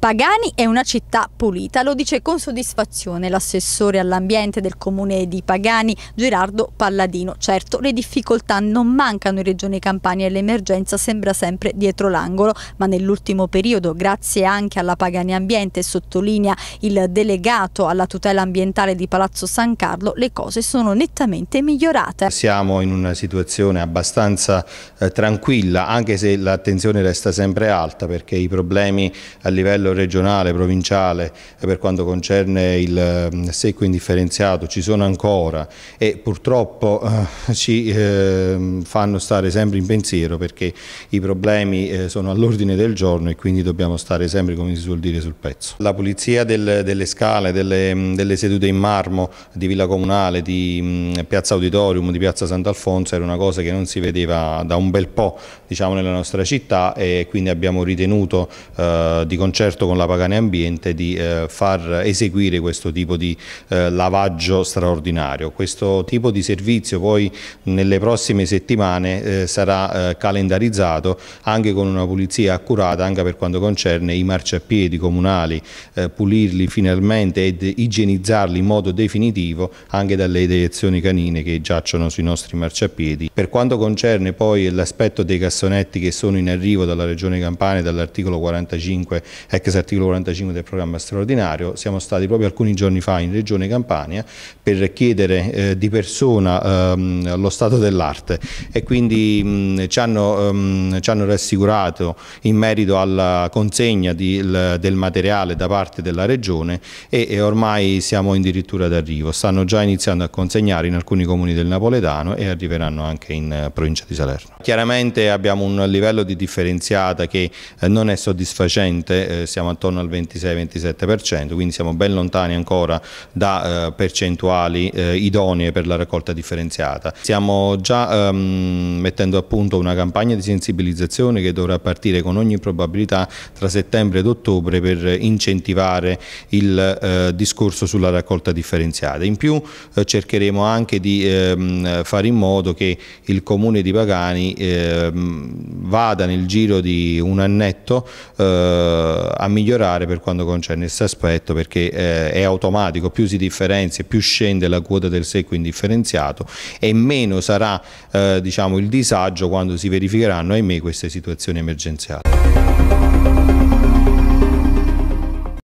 Pagani è una città pulita, lo dice con soddisfazione l'assessore all'ambiente del comune di Pagani, Gerardo Palladino. Certo, le difficoltà non mancano in Regione Campania e l'emergenza sembra sempre dietro l'angolo, ma nell'ultimo periodo, grazie anche alla Pagani Ambiente, sottolinea il delegato alla tutela ambientale di Palazzo San Carlo, le cose sono nettamente migliorate. Siamo in una situazione abbastanza eh, tranquilla, anche se l'attenzione resta sempre alta perché i problemi a livello livello regionale, provinciale, eh, per quanto concerne il mm, secco indifferenziato, ci sono ancora e purtroppo eh, ci eh, fanno stare sempre in pensiero perché i problemi eh, sono all'ordine del giorno e quindi dobbiamo stare sempre, come si suol dire, sul pezzo. La pulizia del, delle scale, delle, mm, delle, sedute in marmo di Villa Comunale, di mh, mm, Piazza Auditorium, di Piazza Sant'Alfonso era una cosa che non si vedeva da un bel po' diciamo, nella nostra città e quindi abbiamo ritenuto eh, di concerto offerto con la Pagane Ambiente di eh, far eseguire questo tipo di eh, lavaggio straordinario. Questo tipo di servizio poi nelle prossime settimane eh, sarà eh, calendarizzato anche con una pulizia accurata anche per quanto concerne i marciapiedi comunali, eh, pulirli finalmente ed igienizzarli in modo definitivo anche dalle deiezioni canine che giacciono sui nostri marciapiedi. Per quanto concerne poi l'aspetto dei cassonetti che sono in arrivo dalla Regione Campania dall'articolo 45 ex anche se articolo 45 del programma straordinario, siamo stati proprio alcuni giorni fa in Regione Campania per chiedere eh, di persona ehm, lo stato dell'arte e quindi mh, ci, hanno, mh, ehm, ci, hanno, rassicurato in merito alla consegna di, il, del materiale da parte della Regione e, e ormai siamo addirittura d'arrivo, stanno già iniziando a consegnare in alcuni comuni del Napoletano e arriveranno anche in eh, provincia di Salerno. Chiaramente abbiamo un livello di differenziata che eh, non è soddisfacente, eh, siamo attorno al 26-27%, quindi siamo ben lontani ancora da eh, percentuali eh, idonee per la raccolta differenziata. Stiamo già ehm, mettendo a punto una campagna di sensibilizzazione che dovrà partire con ogni probabilità tra settembre ed ottobre per incentivare il eh, discorso sulla raccolta differenziata. In più eh, cercheremo anche di ehm, fare in modo che il comune di Pagani ehm, vada nel giro di un annetto eh, a migliorare per quanto concerne questo aspetto perché eh, è automatico, più si differenzia, più scende la quota del secco indifferenziato e meno sarà eh, diciamo, il disagio quando si verificheranno ahimè queste situazioni emergenziali.